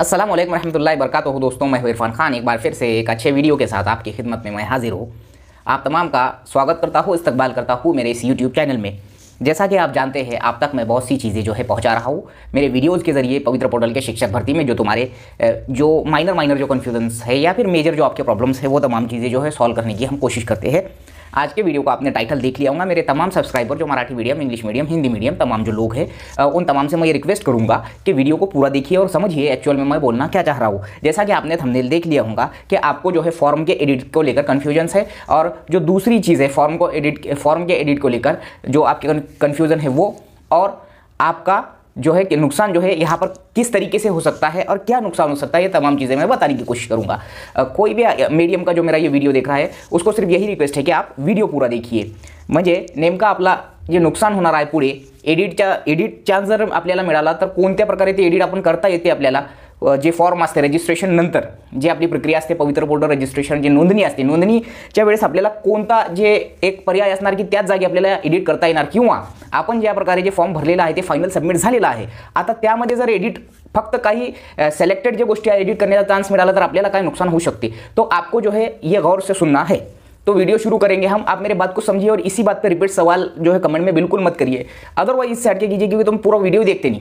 असलम वरहमल वरक दोस्तों मैं इरफान खान एक बार फिर से एक अच्छे वीडियो के साथ आपकी खिदमत में मैं हाजिर हूँ आप तमाम का स्वागत करता हूँ इस्तकबाल करता हूँ मेरे इस यूट्यूब चैनल में जैसा कि आप जानते हैं आप तक मैं बहुत सी चीज़ें जो है पहुंचा रहा हूँ मेरे वीडियोज़ के ज़रिए पवित्र पोर्टल के शिक्षक भर्ती में जो तुम्हारे जो माइनर माइनर जो कन्फ्यूजन्स है या फिर मेजर जो आपके प्रॉब्लम्स है वो तमाम चीज़ें जो है सॉल्व करने की हम कोशिश करते हैं आज के वीडियो को आपने टाइटल देख लिया होगा मेरे तमाम सब्सक्राइबर जो Marathi medium English medium Hindi medium तमाम जो लोग हैं उन तमाम से मैं ये रिक्वेस्ट करूँगा कि वीडियो को पूरा देखिए और समझिए एक्चुअल में मैं बोलना क्या चाह रहा हूँ जैसा कि आपने थमनेल देख लिया होगा कि आपको जो है फॉर्म के एडिट को लेकर कन्फ्यूजन है और जो दूसरी चीज़ है फॉर्म को एडिट फॉर्म के एडिट को लेकर जो आपके कन्फ्यूज़न है वो और आपका जो है कि नुकसान जो है यहाँ पर किस तरीके से हो सकता है और क्या नुकसान हो सकता है ये तमाम चीज़ें मैं बताने की कोशिश करूँगा कोई भी मीडियम का जो मेरा ये वीडियो देख रहा है उसको सिर्फ यही रिक्वेस्ट है कि आप वीडियो पूरा देखिए मजे नेमका अपना जो नुकसान होणार रहा है पूरे एडिट चांस जर आपल्याला मिला तर कोणत्या ते एडिट अपन करता ये अपने जे फॉर्म असते रजिस्ट्रेशन नंतर जी आपली प्रक्रिया असते पवित्र पोर्टल रजिस्ट्रेशन जे नोंदणी असते नोंदणीच्या वेळेस आपल्याला कोणता जे एक पर्याय असणार की त्याच जागी आपल्याला एडिट करता येणार किंवा आपण ज्या प्रकारे जे फॉर्म भरलेला आहे ते फायनल सबमिट झालेला आहे आता त्यामध्ये जर एडिट फक्त काही सेलेक्टेड जे गोष्टी एडिट करण्याचा चान्स मिळाला तर आपल्याला काय नुकसान होऊ शकते तो आपको जो है ये गौर से सुनना है तो वीडियो शुरू करेंगे हम आप मेरे बात को समझिए और इसी बात पर रिपीट सवाल जो है कमेंट में बिल्कुल मत करिए अदरवाइज इससे हटके कीजिए क्योंकि तुम पूरा वीडियो देखते नहीं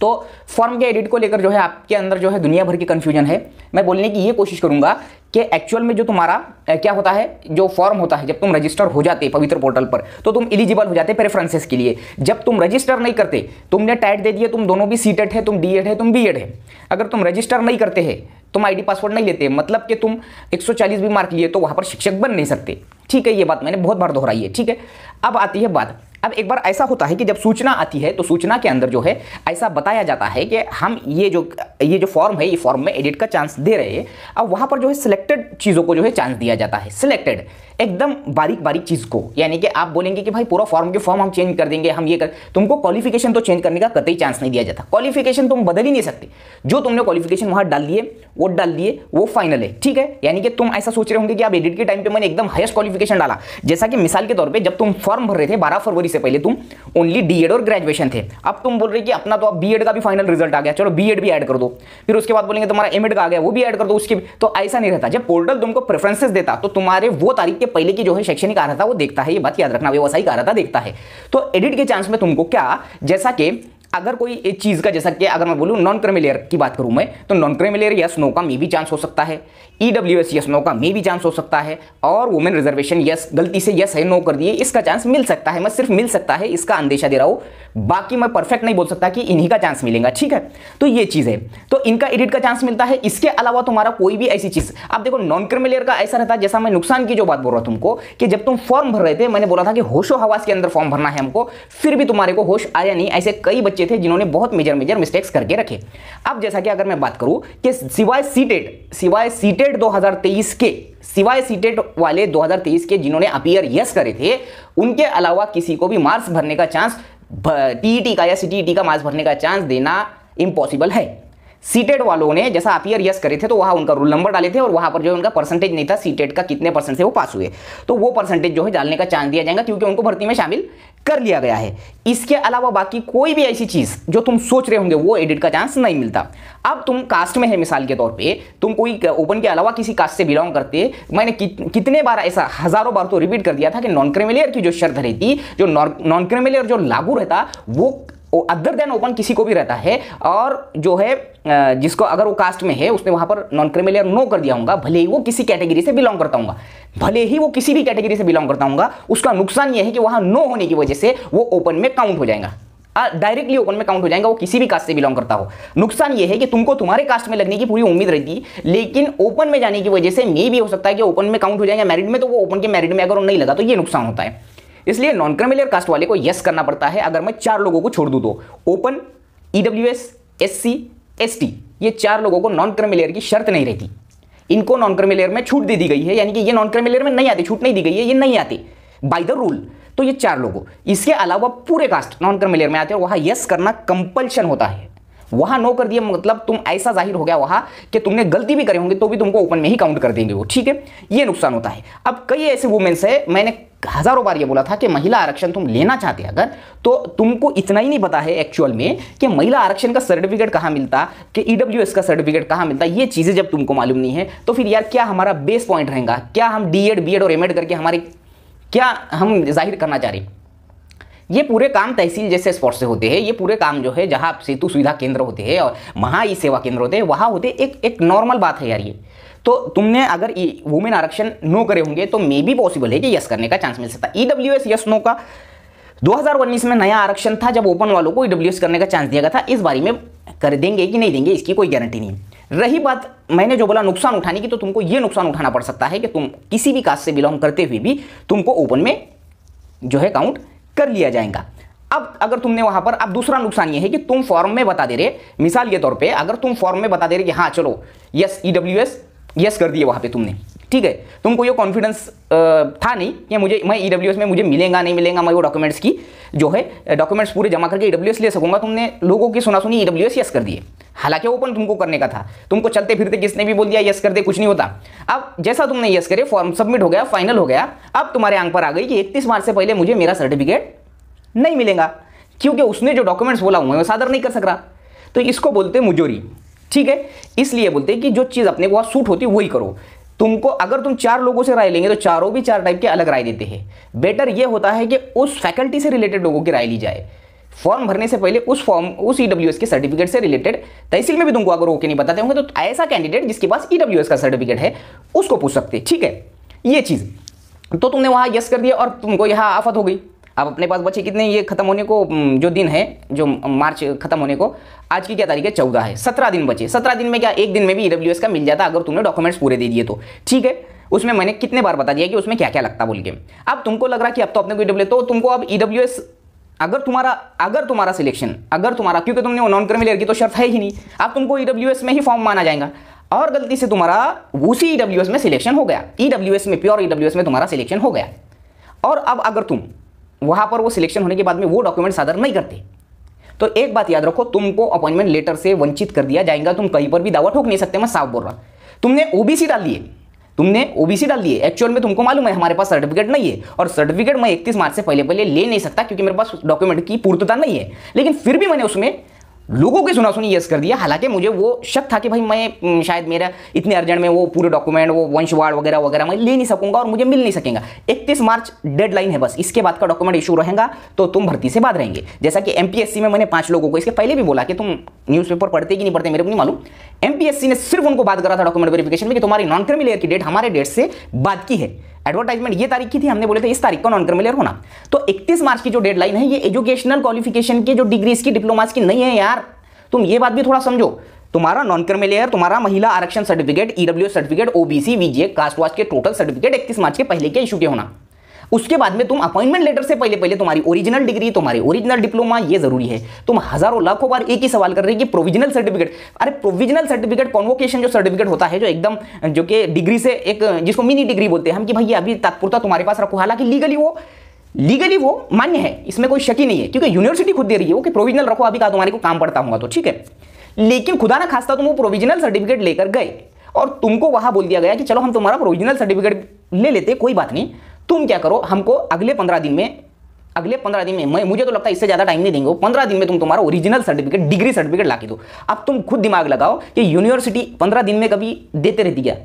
तो फॉर्म के एडिट को लेकर जो है आपके अंदर जो है दुनिया भर की कन्फ्यूजन है मैं बोलने की ये कोशिश करूंगा कि एक्चुअल में जो तुम्हारा क्या होता है जो फॉर्म होता है जब तुम रजिस्टर हो जाते पवित्र पोर्टल पर तो तुम एलिजिबल हो जाते प्रेफरेंसेस के लिए जब तुम रजिस्टर नहीं करते तुमने टैट दे दिए तुम दोनों भी सीटेड है तुम डीएड है तुम बी है अगर तुम रजिस्टर नहीं करते हैं तुम आईडी पासवर्ड नहीं लेते मतलब कि तुम 140 भी मार्क लिए तो वहाँ पर शिक्षक बन नहीं सकते ठीक है ये बात मैंने बहुत बार दोहराई है ठीक है अब आती है बात अब एक बार ऐसा होता है कि जब सूचना आती है तो सूचना के अंदर जो है ऐसा बताया जाता है कि हम ये जो ये जो फॉर्म है ये फॉर्म में एडिट का चांस दे रहे हैं अब वहाँ पर जो है सिलेक्टेड चीज़ों को जो है चांस दिया जाता है सिलेक्टेड एकदम बारीक बारीक चीज़ को यानी कि आप बोलेंगे कि भाई पूरा फॉर्म के फॉर्म हम चेंज कर देंगे हम ये कर तुमको क्वालिफिकेशन तो चेंज करने का कतई चांस नहीं दिया जाता क्वालिफिकेशन तुम बदल ही नहीं सकते जो तुमने क्वालिफिकेशन वहां डाल दिए वो डाल दिए वो फाइनल है ठीक है यानी कि तुम ऐसा सोच रहे होंगे कि आप एडिट के टाइम पर मैंने एकदम हाइस्ट क्वालिफिकेशन डाला जैसा कि मिसाल के तौर पर जब तुम फॉर्म भर रहे थे बारह फरवरी से पहले तुम ओनली डी और ग्रेजुएशन थे अब तुम बोल रहे कि अपना तो अब बी का भी फाइनल रिजल्ट आ गया चलो बी भी एड कर दो फिर उसके बाद बोलेंगे तुम्हारा एम का आ गया वो भी एड कर दो उसके तो ऐसा नहीं रहता जब पोर्टल तुमको प्रेफरेंसेस देता तो तुम्हारे वो तारीख के पहले की जो है शैक्षणिक था वो देखता है ये बात याद रखना व्यवसायिक था देखता है तो एडिट के चांस में तुमको क्या जैसा कि अगर कोई एक चीज़ का जैसा कि अगर मैं बोलूँ नॉन क्रेमिलेयर की बात करूं मैं तो non creamy layer layer yes no का मे भी चांस हो सकता है E W S yes no का मे भी चांस हो सकता है और वुमेन रिजर्वेशन यस गलती से यस है नो कर दिए इसका चांस मिल सकता है मैं सिर्फ मिल सकता है इसका अंदेशा दे रहा हूं बाकी मैं परफेक्ट नहीं बोल सकता कि इन्हीं का चांस मिलेगा ठीक है तो ये चीज़ है तो इनका एडिट का चांस मिलता है इसके अलावा तुम्हारा कोई भी ऐसी चीज़ आप देखो नॉन क्रेमी का ऐसा रहता है जैसा मैं नुकसान की जो बात बोल रहा हूं तुमको कि जब तुम फॉर्म भर रहे थे मैंने बोला था कि होशो हवास के अंदर फॉर्म भरना है हमको फिर भी तुम्हारे को होश आया नहीं ऐसे कई बच्चे बच्चे थे जिन्होंने बहुत मेजर मेजर मिस्टेक्स करके रखे अब जैसा कि अगर मैं बात करूं कि सिवाय सीटेड सिवाय सीटेड 2023 के सिवाय सीटेड वाले 2023 के जिन्होंने अपीयर यस करे थे उनके अलावा किसी को भी मार्क्स भरने का चांस टीईटी e का या सीटीईटी e का मार्क्स भरने का चांस देना इम्पॉसिबल है सीटेड वालों ने जैसा अपीयर यस करे थे तो वहां उनका रोल नंबर डाले थे और वहां पर जो उनका परसेंटेज नहीं था सीटेड का कितने परसेंट से वो पास हुए तो वो परसेंटेज जो है डालने का चांस दिया जाएगा क्योंकि उनको भर्ती में शामिल कर लिया गया है इसके अलावा बाकी कोई भी ऐसी चीज़ जो तुम सोच रहे होंगे वो एडिट का चांस नहीं मिलता अब तुम कास्ट में है मिसाल के तौर पे तुम कोई ओपन के अलावा किसी कास्ट से बिलोंग करते मैंने कि, कितने बार ऐसा हज़ारों बार तो रिपीट कर दिया था कि नॉन क्रिमिलियर की जो शर्त रहती जो नॉन क्रिमिलियर जो लागू रहता वो अदर देन ओपन किसी को भी रहता है और जो है जिसको अगर वो कास्ट में है उसने वहां पर नॉन क्रिमिनल लेयर नो कर दिया होगा भले ही वो किसी कैटेगरी से बिलोंग करता होगा भले ही वो किसी भी कैटेगरी से बिलोंग करता होगा उसका नुकसान यह है कि वहां नो होने की वजह से वो ओपन में काउंट हो जाएगा डायरेक्टली ओपन में काउंट हो जाएगा वो किसी भी कास्ट से बिलोंग करता हो नुकसान ये है कि तुमको तुम्हारे कास्ट में लगने की पूरी उम्मीद रहती है लेकिन ओपन में जाने की वजह से मे भी हो सकता है कि ओपन में काउंट हो जाएगा मैरिट में तो वो ओपन के मैरिट में अगर नहीं लगा तो ये नुकसान होता है इसलिए नॉन क्रिमिनल कास्ट वाले को यस करना पड़ता है अगर मैं चार लोगों को छोड़ दूँ तो ओपन ईडब्ल्यू एस एस ये चार लोगों को नॉन क्रमिलेयर की शर्त नहीं रहती इनको नॉन क्रमिलेयर में छूट दे दी गई है यानी कि ये नॉन क्रमिलेयर में नहीं आती छूट नहीं दी गई है ये नहीं आती बाय द रूल तो ये चार लोगों इसके अलावा पूरे कास्ट नॉन क्रमिलेयर में आते हैं वहां यस करना कंपल्शन होता है वहां नो कर दिया मतलब तुम ऐसा जाहिर हो गया वहां कि तुमने गलती भी करे होंगे तो भी तुमको ओपन में ही काउंट कर देंगे वो ठीक है ये नुकसान होता है अब कई ऐसे वुमेन्स है मैंने हजारों बार ये बोला था कि महिला आरक्षण तुम लेना चाहते अगर तो तुमको इतना ही नहीं पता है एक्चुअल में कि महिला आरक्षण का सर्टिफिकेट कहाँ मिलता कि ई e का सर्टिफिकेट कहाँ मिलता ये चीज़ें जब तुमको मालूम नहीं है तो फिर यार क्या हमारा बेस पॉइंट रहेगा क्या हम डी एड और एम करके हमारे क्या हम जाहिर करना चाह रहे ये पूरे काम तहसील जैसे स्पॉट से होते हैं ये पूरे काम जो है जहाँ सेतु सुविधा केंद्र होते हैं और महा ई सेवा केंद्र होते हैं वहाँ होते एक एक नॉर्मल बात है यार ये तो तुमने अगर वुमेन आरक्षण नो करे होंगे तो मे बी पॉसिबल है कि यस करने का चांस मिल सकता है ईडब्ल्यू एस यस नो का 2019 में नया आरक्षण था जब ओपन वालों को ईडब्ल्यू e करने का चांस दिया गया था इस बारे में कर देंगे कि नहीं देंगे इसकी कोई गारंटी नहीं रही बात मैंने जो बोला नुकसान उठाने की तो तुमको ये नुकसान उठाना पड़ सकता है कि तुम किसी भी कास्ट से बिलोंग करते हुए भी तुमको ओपन में जो है काउंट कर लिया जाएगा अब अगर तुमने वहां पर अब दूसरा नुकसान ये है कि तुम फॉर्म में बता दे रहे मिसाल के तौर पे अगर तुम फॉर्म में बता दे रहे कि हाँ चलो यस ईडब्ल्यू एस यस कर दिए वहाँ पे तुमने ठीक है तुमको ये कॉन्फिडेंस था नहीं कि मुझे मैं ई e में मुझे मिलेगा नहीं मिलेगा मैं वो डॉक्यूमेंट्स की जो है डॉक्यूमेंट्स पूरे जमा करके ई e ले सकूंगा तुमने लोगों की सुना सुनी ई e यस कर दिए हालांकि ओपन तुमको करने का था तुमको चलते फिरते किसने भी बोल दिया यस कर दे कुछ नहीं होता अब जैसा तुमने यस करे फॉर्म सबमिट हो गया फाइनल हो गया अब तुम्हारे आंख पर आ गई कि इकतीस मार्च से पहले मुझे मेरा सर्टिफिकेट नहीं मिलेगा क्योंकि उसने जो डॉक्यूमेंट्स बोला हुआ है वो सादर नहीं कर सक रहा तो इसको बोलते मुजोरी ठीक है इसलिए बोलते हैं कि जो चीज़ अपने को सूट होती है वही करो तुमको अगर तुम चार लोगों से राय लेंगे तो चारों भी चार टाइप के अलग राय देते हैं बेटर यह होता है कि उस फैकल्टी से रिलेटेड लोगों की राय ली जाए फॉर्म भरने से पहले उस फॉर्म उस ई e के सर्टिफिकेट से रिलेटेड तहसील में भी तुमको अगर ओके नहीं बताते होंगे तो ऐसा कैंडिडेट जिसके पास ई e का सर्टिफिकेट है उसको पूछ सकते ठीक है ये चीज़ तो तुमने वहां यस कर दिया और तुमको यहां आफत हो गई अब अपने पास बचे कितने ये खत्म होने को जो दिन है जो मार्च खत्म होने को आज की क्या तारीख है चौदह है सत्रह दिन बचे सत्रह दिन में क्या एक दिन में भी ई e का मिल जाता अगर तुमने डॉक्यूमेंट्स पूरे दे दिए तो ठीक है उसमें मैंने कितने बार बता दिया कि उसमें क्या क्या लगता बोल के अब तुमको लग रहा कि अब तो अपने को ई e तो तुमको अब ई e अगर तुम्हारा अगर तुम्हारा सिलेक्शन अगर तुम्हारा क्योंकि तुमने वो नॉन क्रिमिनल की तो शर्त है ही नहीं अब तुमको ई में ही फॉर्म माना जाएगा और गलती से तुम्हारा उसी ई में सिलेक्शन हो गया ई में प्योर ई में तुम्हारा सिलेक्शन हो गया और अब अगर तुम वहाँ पर वो सिलेक्शन होने के बाद में वो डॉक्यूमेंट सादर नहीं करते तो एक बात याद रखो तुमको अपॉइंटमेंट लेटर से वंचित कर दिया जाएगा तुम कहीं पर भी दावा ठोक नहीं सकते मैं साफ बोल रहा तुमने ओबीसी डाल दिए तुमने ओबीसी डाल दिए एक्चुअल में तुमको मालूम है हमारे पास सर्टिफिकेट नहीं है और सर्टिफिकेट मैं इकतीस मार्च से पहले पहले ले नहीं सकता क्योंकि मेरे पास डॉक्यूमेंट की पूर्तता नहीं है लेकिन फिर भी मैंने उसमें लोगों की सुना सुनी यस कर दिया हालांकि मुझे वो शक था कि भाई मैं शायद मेरा इतने अर्जेंट में वो पूरे डॉक्यूमेंट वो वंशवाड़ वगैरह वगैरह मैं ले नहीं सकूंगा और मुझे मिल नहीं सकेगा इकतीस मार्च डेडलाइन है बस इसके बाद का डॉक्यूमेंट इशू रहेगा तो तुम भर्ती से बाद रहेंगे जैसा कि एमपीएससी में मैंने पांच लोगों को इसके पहले भी बोला कि तुम न्यूज पढ़ते कि नहीं पढ़ते मेरे को नहीं मालूम एमपीएससी ने सिर्फ उनको बात करा था डॉक्यूमेंट वेरिफिकेशन में कि तुम्हारी नॉन क्रिमी की डेट हमारे डेट से बात की है एडवर्टाइजमेंट ये तारीख की थी हमने बोले थे इस तारीख को नॉन क्रिमिनल होना तो 31 मार्च की जो डेडलाइन है ये एजुकेशनल क्वालिफिकेशन की जो डिग्रीज की डिप्लोमास की नहीं है यार तुम ये बात भी थोड़ा समझो तुम्हारा नॉन क्रिमिलेयर तुम्हारा महिला आरक्षण सर्टिफिकेट ईडब्ल्यू सर्टिफिकेट ओबीसी वीजीए कास्ट वास्ट के टोटल सर्टिफिकेट इकतीस मार्च के पहले के इशू के होना उसके बाद में तुम अपॉइंटमेंट लेटर से पहले पहले तुम्हारी ओरिजिनल डिग्री तुम्हारी ओरिजिनल डिप्लोमा ये जरूरी है तुम हजारों लाखों बार एक ही सवाल कर रहे हैं कि प्रोविजनल सर्टिफिकेट अरे प्रोविजनल सर्टिफिकेट कॉन्वोकेशन जो सर्टिफिकेट होता है जो एकदम जो कि डिग्री से एक जिसको मिनी डिग्री बोलते हैं हम कि भाई अभी तत्पुरता तुम्हारे पास रखो हालांकि लीगली वो लीगली वो मान्य है इसमें कोई शक ही नहीं है क्योंकि यूनिवर्सिटी खुद दे रही है वो कि प्रोविजनल रखो अभी कहा तुम्हारे को काम पड़ता होगा तो ठीक है लेकिन खुदा ना खास्ता तुम वो प्रोविजनल सर्टिफिकेट लेकर गए और तुमको वहां बोल दिया गया कि चलो हम तुम्हारा प्रोविजनल सर्टिफिकेट ले लेते कोई बात नहीं तुम क्या करो हमको अगले पंद्रह दिन में अगले पंद्रह दिन में मैं मुझे तो लगता है इससे ज़्यादा टाइम नहीं देंगे पंद्रह दिन में तुम तुम्हारा ओरिजिनल सर्टिफिकेट डिग्री सर्टिफिकेट ला के दो अब तुम खुद दिमाग लगाओ कि यूनिवर्सिटी पंद्रह दिन में कभी देते रहती क्या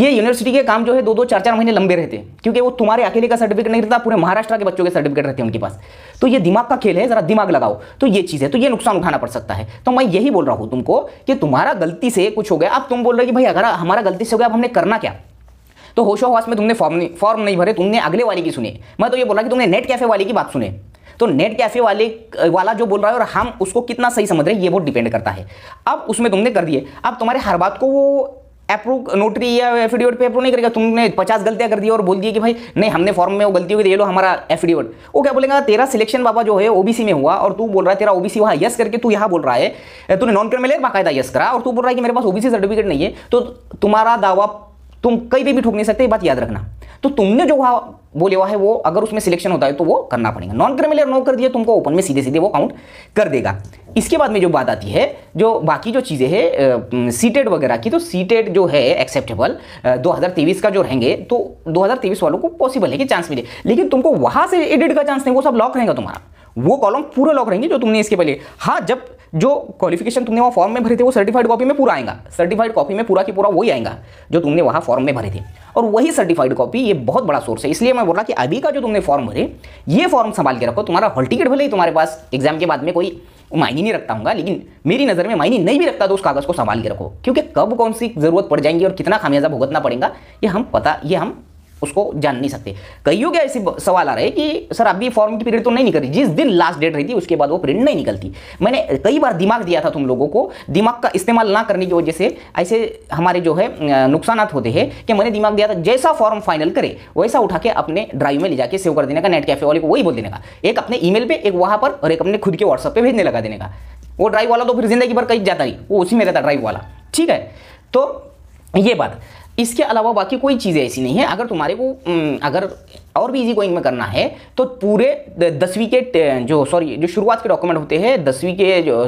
ये यूनिवर्सिटी के काम जो है दो दो चार चार महीने लंबे रहते हैं क्योंकि वो तुम्हारे अकेले का सर्टिफिकेट नहीं रहता पूरे महाराष्ट्र के बच्चों के सर्टिफिकेट रहते हैं उनके पास तो ये दिमाग का खेल है जरा दिमाग लगाओ तो ये चीज़ है तो ये नुकसान उठाना पड़ सकता है तो मैं यही बोल रहा हूँ तुमको कि तुम्हारा गलती से कुछ हो गया अब तुम बोल रहे कि भाई अगर हमारा गलती से हो गया अब हमने करना क्या तो होशो हवास में तुमने फॉर्म नहीं फॉर्म नहीं भरे तुमने अगले वाले की सुने मैं तो ये बोला कि तुमने नेट कैफे वाले की बात सुने तो नेट कैफे वाले वाला जो बोल रहा है और हम उसको कितना सही समझ रहे हैं ये बहुत डिपेंड करता है अब उसमें तुमने कर दिए अब तुम्हारे हर बात को वो अप्रूव नोटरी या एफिडेविट पे अप्रूव नहीं करेगा तुमने पचास गलतियां कर दी और बोल दिए कि भाई नहीं हमने फॉर्म में वो गलती हुई तो ये लो हमारा एफिडेविट वो क्या बोलेगा तेरा सिलेक्शन बाबा जो है ओबीसी में हुआ और तू बोल रहा है तेरा ओबीसी वहाँ यस करके तू यहाँ बोल रहा है तूने नॉन क्रिमिनल बाकायदा यस करा और तू बोल रहा है कि मेरे पास ओबीसी सर्टिफिकेट नहीं है तो तुम्हारा दावा तुम कहीं पे भी ठोक नहीं सकते बात याद रखना तो तुमने जो वहाँ बोले हुआ है वो अगर उसमें सिलेक्शन होता है तो वो करना पड़ेगा नॉन क्रिमिनल नो कर दिया तुमको ओपन में सीधे सीधे वो काउंट कर देगा इसके बाद में जो बात आती है जो बाकी जो चीज़ें हैं सीटेड वगैरह की तो सीटेड जो है एक्सेप्टेबल 2023 का जो रहेंगे तो 2023 वालों को पॉसिबल है कि चांस मिले लेकिन तुमको वहाँ से एडिट का चांस नहीं वो सब लॉक रहेगा तुम्हारा वो कॉलम पूरे लॉक रहेंगे जो तुमने इसके पहले हाँ जब जो क्वालिफिकेशन तुमने वहाँ फॉर्म में भरे थे वो सर्टिफाइड कॉपी में पूरा आएगा सर्टिफाइड कॉपी में पूरा की पूरा वही आएगा जो तुमने वहाँ फॉर्म में भरे थे और वही सर्टिफाइड कॉपी ये बहुत बड़ा सोर्स है इसलिए मैं बोल रहा कि अभी का जो तुमने फॉर्म भरे ये फॉर्म संभाल के रखो तुम्हारा हॉल टिकट भले ही तुम्हारे पास एग्जाम के बाद में कोई मायने नहीं रखता हूँ लेकिन मेरी नज़र में मायने नहीं भी रखता तो उस कागज़ को संभाल के रखो क्योंकि कब कौन सी ज़रूरत पड़ जाएंगी और कितना खामियाजा भुगतना पड़ेगा ये हम पता ये हम उसको जान नहीं सकते कई के ऐसे सवाल आ रहे हैं कि सर अभी फॉर्म की पीरियड तो नहीं निकली जिस दिन लास्ट डेट रही थी उसके बाद वो पीरियड नहीं निकलती मैंने कई बार दिमाग दिया था तुम लोगों को दिमाग का इस्तेमाल ना करने की वजह से ऐसे हमारे जो है नुकसान होते हैं कि मैंने दिमाग दिया था जैसा फॉर्म फाइनल करे वैसा उठा के अपने ड्राइव में ले जाके सेव कर देने का नेट कैफे वाले को वही बोल देने का एक अपने ईमेल मेल एक वहाँ पर और एक अपने खुद के व्हाट्सअप पर भेजने लगा देने का वो ड्राइव वाला तो फिर जिंदगी भर कहीं जाता ही वो उसी में रहता ड्राइव वाला ठीक है तो ये बात इसके अलावा बाकी कोई चीज़ें ऐसी नहीं है अगर तुम्हारे को अगर और भी इजी गोइंग में करना है तो पूरे दसवीं के जो सॉरी जो शुरुआत के डॉक्यूमेंट होते हैं दसवीं के जो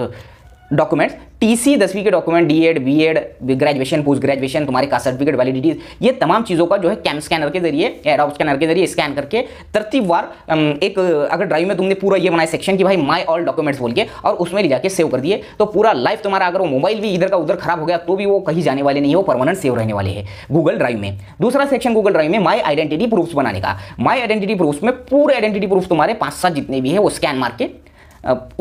डॉक्यूमेंट्स टीसी दसवीं के document D Ed B Ed graduation post graduation तुम्हारे का सर्टिफिकेट वैलिडिटीज ये तमाम चीज़ों का जो है कैम स्कैनर के जरिए एडॉप स्कैनर के जरिए स्कैन करके बार एक अगर ड्राइव में तुमने पूरा ये बनाया सेक्शन कि भाई माई ऑल डॉक्यूमेंट्स बोल के और उसमें ले जाके सेव कर दिए तो पूरा लाइफ तुम्हारा अगर वो मोबाइल भी इधर का उधर खराब हो गया तो भी वो कहीं जाने वाले नहीं हो परमानेंट सेव रहने वाले हैं गूगल ड्राइव में दूसरा सेक्शन गूगल ड्राइव में माई आइडेंटिटी प्रूफ बनाने का माई आइडेंटिटी प्रूफ में पूरे आइडेंटिटी प्रूफ तुम्हारे पाँच सात जितने भी है वो स्कैन मार के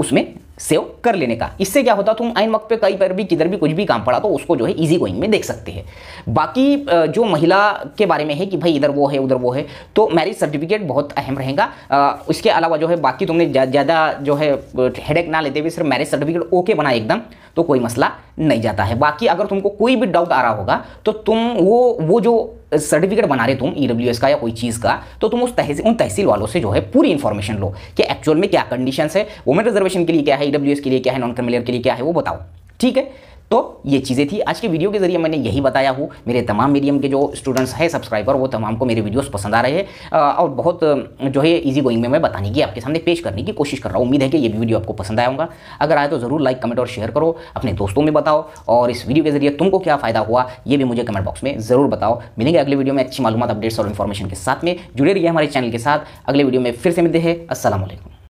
उसमें सेव कर लेने का इससे क्या होता तुम आइन वक्त पे कहीं पर भी किधर भी कुछ भी काम पड़ा तो उसको जो है इजी गोइंग में देख सकते हैं बाकी जो महिला के बारे में है कि भाई इधर वो है उधर वो है तो मैरिज सर्टिफिकेट बहुत अहम रहेगा उसके अलावा जो है बाकी तुमने ज़्यादा जो है हेडेक ना लेते हुए सिर्फ मैरिज सर्टिफिकेट ओके बना एकदम तो कोई मसला नहीं जाता है बाकी अगर तुमको कोई भी डाउट आ रहा होगा तो तुम वो वो जो सर्टिफिकेट बना रहे तुम ई e का या कोई चीज़ का तो तुम उस तहसील उन तहसील वालों से जो है पूरी इन्फॉर्मेशन लो कि एक्चुअल में क्या कंडीशन है वुमेन रिजर्वेशन के लिए क्या है ई e के लिए क्या है नॉन क्रिमिलियर के लिए क्या है वो बताओ ठीक है तो ये चीज़ें थी आज के वीडियो के जरिए मैंने यही बताया हूँ मेरे तमाम मीडियम के जो स्टूडेंट्स हैं सब्सक्राइबर वो तमाम को मेरे वीडियोस पसंद आ रहे हैं और बहुत जो है ईजी गोइंग में मैं बताने की आपके सामने पेश करने की कोशिश कर रहा हूँ उम्मीद है कि ये वीडियो आपको पसंद आया होगा अगर आए तो ज़रूर लाइक कमेंट और शेयर करो अपने दोस्तों में बताओ और इस वीडियो के जरिए तुमको क्या फ़ायदा हुआ ये भी मुझे कमेंट बॉक्स में ज़रूर बताओ मिलेंगे अगले वीडियो में अच्छी मालूम अपडेट्स और इन्फॉर्मेशन के साथ में जुड़े रहिए हमारे चैनल के साथ अगले वीडियो में फिर से मिलते हैं असलम